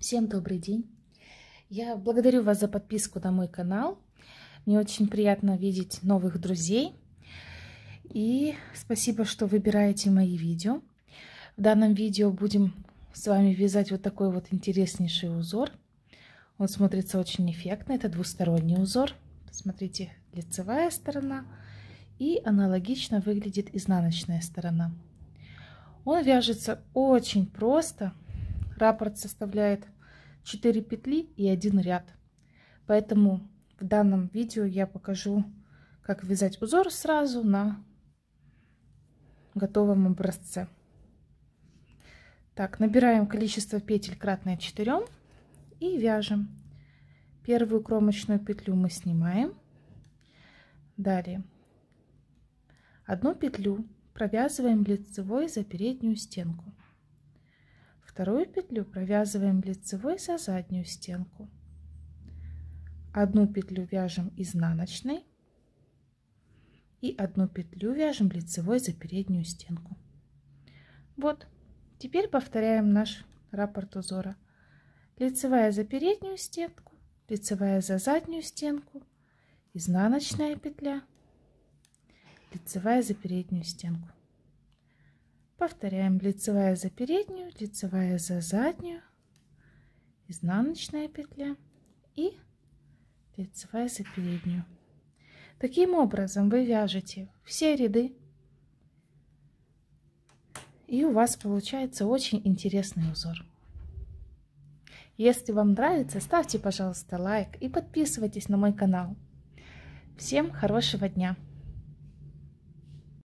Всем добрый день! Я благодарю вас за подписку на мой канал. Мне очень приятно видеть новых друзей. И спасибо, что выбираете мои видео. В данном видео будем с вами вязать вот такой вот интереснейший узор. Он смотрится очень эффектно. Это двусторонний узор. Смотрите, лицевая сторона и аналогично выглядит изнаночная сторона. Он вяжется очень просто, раппорт составляет 4 петли и один ряд. Поэтому в данном видео я покажу, как вязать узор сразу на готовом образце. Так, набираем количество петель кратное 4 и вяжем. Первую кромочную петлю мы снимаем. Далее одну петлю провязываем лицевой за переднюю стенку. Вторую петлю провязываем лицевой за заднюю стенку. Одну петлю вяжем изнаночной и одну петлю вяжем лицевой за переднюю стенку. Вот, теперь повторяем наш раппорт узора. Лицевая за переднюю стенку, лицевая за заднюю стенку, изнаночная петля, лицевая за переднюю стенку. Повторяем лицевая за переднюю, лицевая за заднюю, изнаночная петля и лицевая за переднюю. Таким образом вы вяжете все ряды и у вас получается очень интересный узор. Если вам нравится, ставьте, пожалуйста, лайк и подписывайтесь на мой канал. Всем хорошего дня!